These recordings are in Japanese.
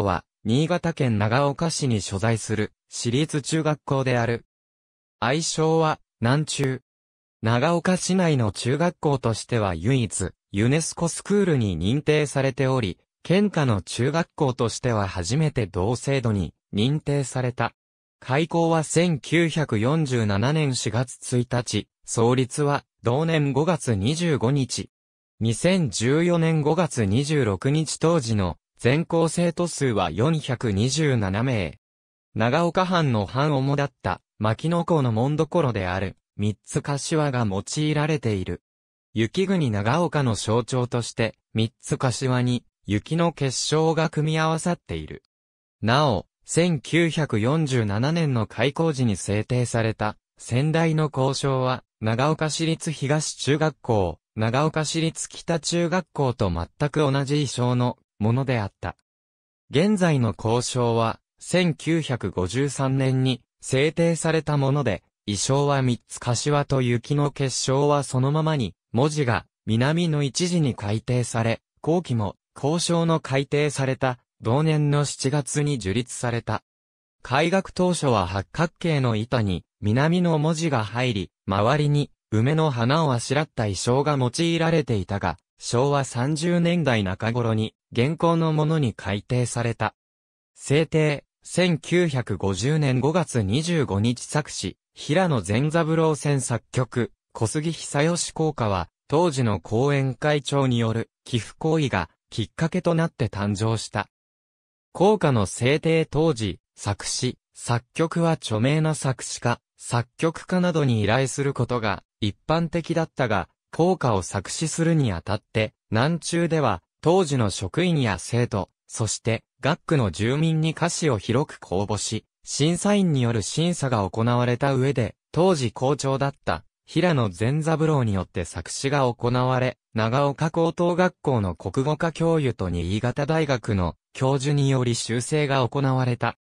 校は、新潟県長岡市に所在する、私立中学校である。愛称は、南中。長岡市内の中学校としては唯一、ユネスコスクールに認定されており、県下の中学校としては初めて同制度に認定された。開校は1947年4月1日、創立は同年5月25日。2014年5月26日当時の全校生徒数は427名。長岡藩の藩主だった、牧野校の門所である、三つ柏が用いられている。雪国長岡の象徴として、三つ柏に、雪の結晶が組み合わさっている。なお、1947年の開校時に制定された、先代の校章は、長岡市立東中学校、長岡市立北中学校と全く同じ意装のものであった。現在の交渉は、1953年に制定されたもので、衣装は三つ柏と雪の結晶はそのままに、文字が南の一時に改定され、後期も交渉の改定された同年の7月に樹立された。開学当初は八角形の板に南の文字が入り、周りに梅の花をあしらった衣装が用いられていたが、昭和30年代中頃に現行のものに改定された。制定、1950年5月25日作詞、平野善三郎戦作曲、小杉久義効果は、当時の講演会長による寄付行為がきっかけとなって誕生した。効果の制定当時、作詞、作曲は著名な作詞家、作曲家などに依頼することが一般的だったが、校歌を作詞するにあたって、南中では、当時の職員や生徒、そして、学区の住民に歌詞を広く公募し、審査員による審査が行われた上で、当時校長だった、平野善三郎によって作詞が行われ、長岡高等学校の国語科教諭と新潟大学の教授により修正が行われた。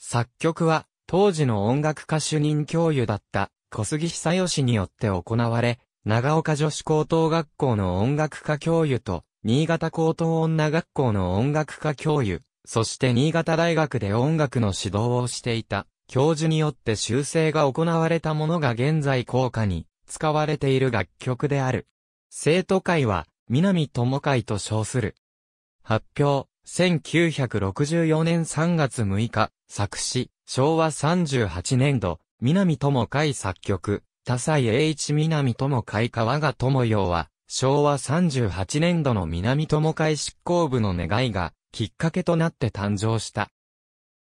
作曲は、当時の音楽家主任教諭だった小杉久義によって行われ、長岡女子高等学校の音楽科教諭と、新潟高等女学校の音楽科教諭、そして新潟大学で音楽の指導をしていた、教授によって修正が行われたものが現在効果に使われている楽曲である。生徒会は、南友会と称する。発表、1964年3月6日、作詞、昭和38年度、南友会作曲、多彩栄一南友会川賀友洋は、昭和38年度の南友会執行部の願いが、きっかけとなって誕生した。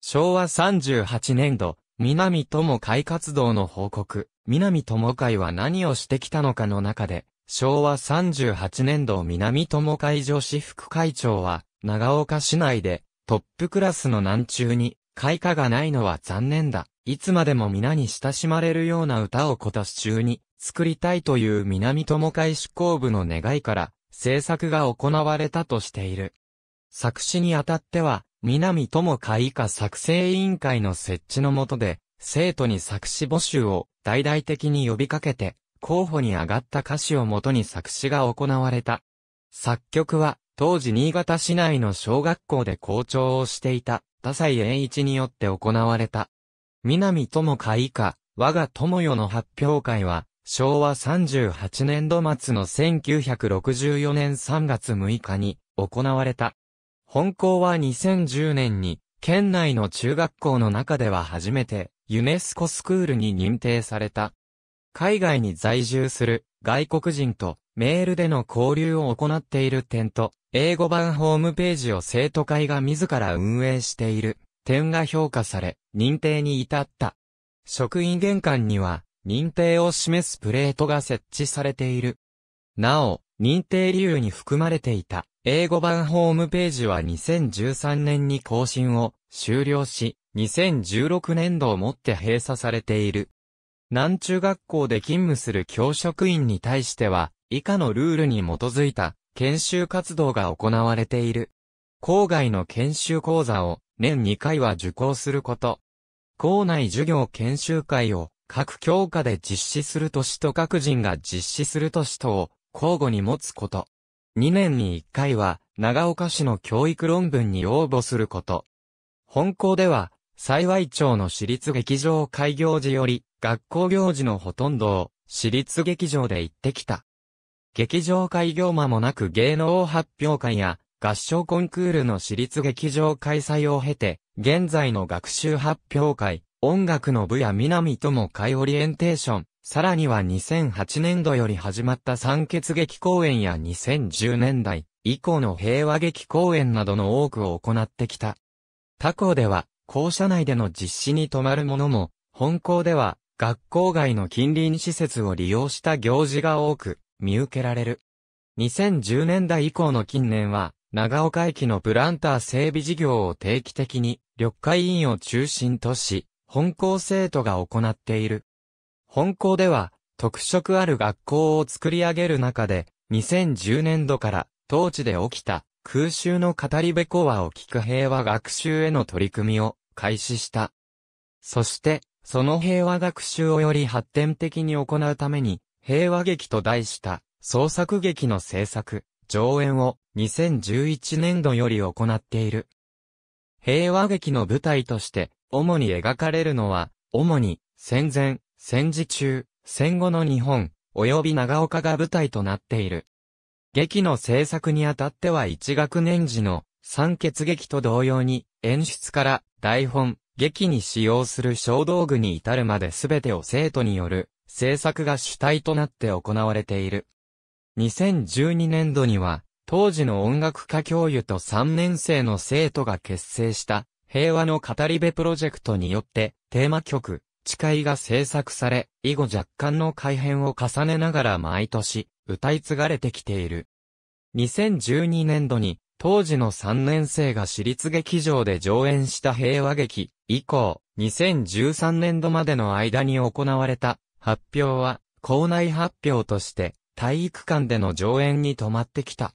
昭和38年度、南友会活動の報告、南友会は何をしてきたのかの中で、昭和38年度南友会女子副会長は、長岡市内で、トップクラスの難中に、開花がないのは残念だ。いつまでも皆に親しまれるような歌を今年中に作りたいという南友会執行部の願いから制作が行われたとしている。作詞にあたっては、南友会以下作成委員会の設置の下で、生徒に作詞募集を大々的に呼びかけて、候補に上がった歌詞をもとに作詞が行われた。作曲は、当時新潟市内の小学校で校長をしていた、田西栄一によって行われた。南友香以下、我が友よの発表会は、昭和38年度末の1964年3月6日に行われた。本校は2010年に、県内の中学校の中では初めて、ユネスコスクールに認定された。海外に在住する外国人とメールでの交流を行っている点と、英語版ホームページを生徒会が自ら運営している。点が評価され、認定に至った。職員玄関には、認定を示すプレートが設置されている。なお、認定理由に含まれていた、英語版ホームページは2013年に更新を終了し、2016年度をもって閉鎖されている。南中学校で勤務する教職員に対しては、以下のルールに基づいた研修活動が行われている。郊外の研修講座を年2回は受講すること。校内授業研修会を各教科で実施する年と各人が実施する年とを交互に持つこと。2年に1回は長岡市の教育論文に応募すること。本校では、幸い町の私立劇場開業時より、学校行事のほとんどを私立劇場で行ってきた。劇場開業間もなく芸能発表会や合唱コンクールの私立劇場開催を経て、現在の学習発表会、音楽の部や南とも会オリエンテーション、さらには2008年度より始まった三欠劇公演や2010年代以降の平和劇公演などの多くを行ってきた。他校では、校舎内での実施に泊まるものも、本校では、学校外の近隣施設を利用した行事が多く、見受けられる。2010年代以降の近年は、長岡駅のプランター整備事業を定期的に、緑化委員を中心とし、本校生徒が行っている。本校では、特色ある学校を作り上げる中で、2010年度から、当地で起きた、空襲の語り部こ話を聞く平和学習への取り組みを開始した。そして、その平和学習をより発展的に行うために、平和劇と題した創作劇の制作、上演を2011年度より行っている。平和劇の舞台として、主に描かれるのは、主に、戦前、戦時中、戦後の日本、及び長岡が舞台となっている。劇の制作にあたっては一学年時の、三欠劇と同様に、演出から、台本、劇に使用する小道具に至るまで全てを生徒による、制作が主体となって行われている。2012年度には、当時の音楽家教諭と3年生の生徒が結成した平和の語り部プロジェクトによってテーマ曲、誓いが制作され、以後若干の改変を重ねながら毎年歌い継がれてきている。2012年度に当時の3年生が私立劇場で上演した平和劇以降、2013年度までの間に行われた発表は校内発表として体育館での上演に止まってきた。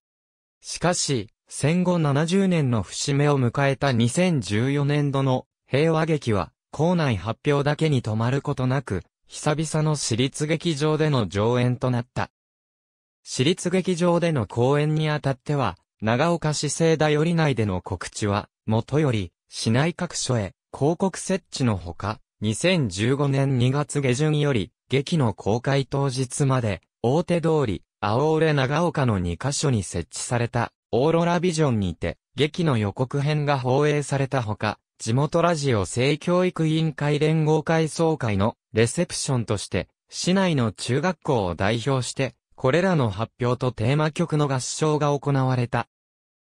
しかし、戦後70年の節目を迎えた2014年度の平和劇は、校内発表だけに止まることなく、久々の私立劇場での上演となった。私立劇場での公演にあたっては、長岡市政大より内での告知は、もとより、市内各所へ広告設置のほか、2015年2月下旬より、劇の公開当日まで、大手通り、青折長岡の2カ所に設置された、オーロラビジョンにて、劇の予告編が放映されたほか、地元ラジオ性教育委員会連合会総会のレセプションとして、市内の中学校を代表して、これらの発表とテーマ曲の合唱が行われた。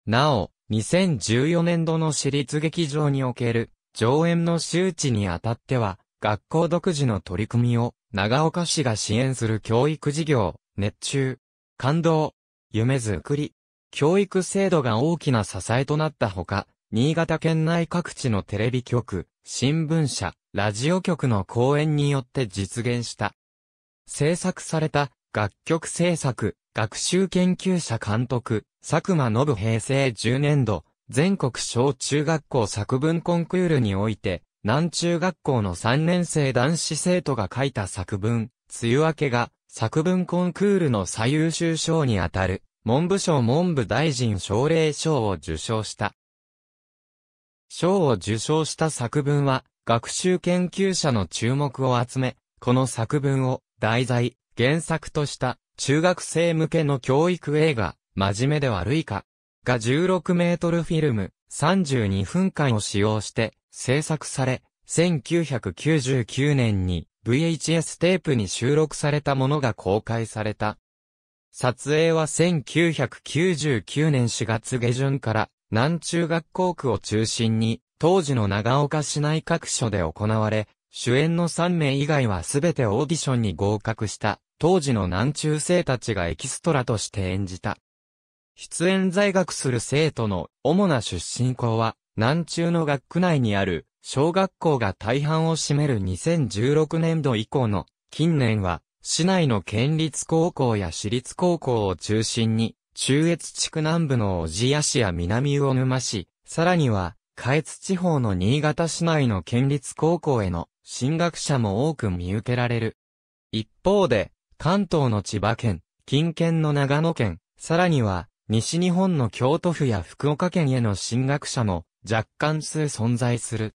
なお、2014年度の私立劇場における上演の周知にあたっては、学校独自の取り組みを長岡市が支援する教育事業、熱中、感動、夢づくり、教育制度が大きな支えとなったほか、新潟県内各地のテレビ局、新聞社、ラジオ局の講演によって実現した。制作された楽曲制作、学習研究者監督、佐久間信平成10年度、全国小中学校作文コンクールにおいて、南中学校の3年生男子生徒が書いた作文、梅雨明けが作文コンクールの最優秀賞にあたる文部省文部大臣奨励賞を受賞した。賞を受賞した作文は、学習研究者の注目を集め、この作文を題材、原作とした中学生向けの教育映画、真面目で悪いか、が16メートルフィルム32分間を使用して制作され、1999年に VHS テープに収録されたものが公開された。撮影は1999年4月下旬から南中学校区を中心に当時の長岡市内各所で行われ、主演の3名以外はすべてオーディションに合格した当時の南中生たちがエキストラとして演じた。出演在学する生徒の主な出身校は南中の学区内にある小学校が大半を占める2016年度以降の近年は市内の県立高校や私立高校を中心に中越地区南部の小千谷市や南魚沼市、さらには下越地方の新潟市内の県立高校への進学者も多く見受けられる。一方で関東の千葉県、近県の長野県、さらには西日本の京都府や福岡県への進学者も若干数存在する。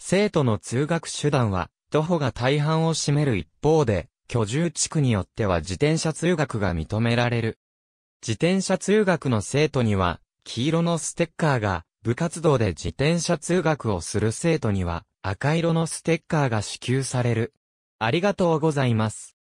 生徒の通学手段は、徒歩が大半を占める一方で、居住地区によっては自転車通学が認められる。自転車通学の生徒には、黄色のステッカーが、部活動で自転車通学をする生徒には、赤色のステッカーが支給される。ありがとうございます。